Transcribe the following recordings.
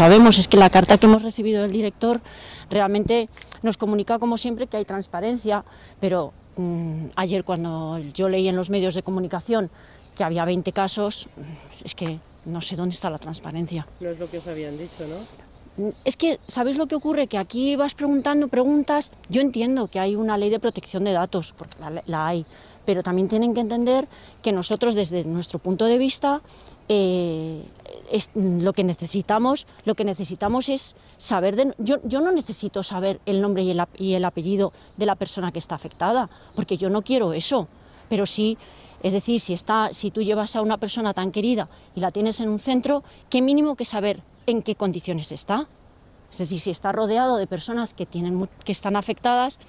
sabemos es que la carta que hemos recibido del director realmente nos comunica, como siempre, que hay transparencia, pero mm, ayer cuando yo leí en los medios de comunicación que había 20 casos, mm, es que no sé dónde está la transparencia. No es lo que os habían dicho, ¿no? Mm, es que, ¿sabéis lo que ocurre? Que aquí vas preguntando preguntas. Yo entiendo que hay una ley de protección de datos, porque la hay, pero también tienen que entender que nosotros desde nuestro punto de vista eh, es, mm, lo que necesitamos, lo que necesitamos es saber, de, yo, no necesito saber el nombre y el, y el, apellido de la persona que está afectada, porque yo no quiero eso, pero sí, es decir, si, está, si tú llevas a una persona tan querida y la tienes en un centro, qué mínimo que saber en qué condiciones está. Es decir, si está rodeado de personas que, tienen, que están afectadas,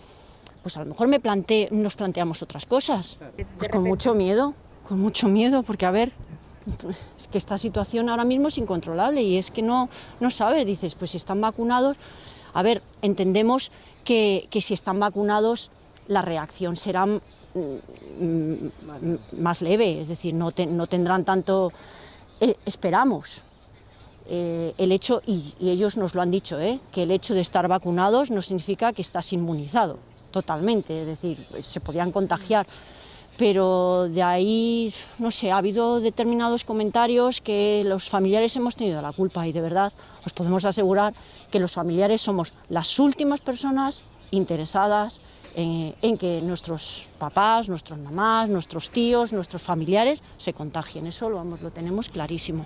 pues a lo mejor me plante, nos planteamos otras cosas. Pues con mucho miedo, con mucho miedo, porque a ver, es que esta situación ahora mismo es incontrolable y es que no, no sabes, dices, pues si están vacunados, a ver, entendemos que, si están vacunados la reacción será más leve, es decir, no, tendrán tanto, eh, esperamos. Eh, el hecho, y, ellos nos lo han dicho, eh, que el hecho de estar vacunados no significa que estás inmunizado totalmente, es decir, se podían contagiar pero de ahí, no sé, ha habido determinados comentarios que los familiares hemos tenido la culpa y de verdad os podemos asegurar que los familiares somos las últimas personas interesadas eh, en, que nuestros papás, nuestros mamás, nuestros tíos, nuestros familiares se contagien. Eso lo tenemos clarísimo.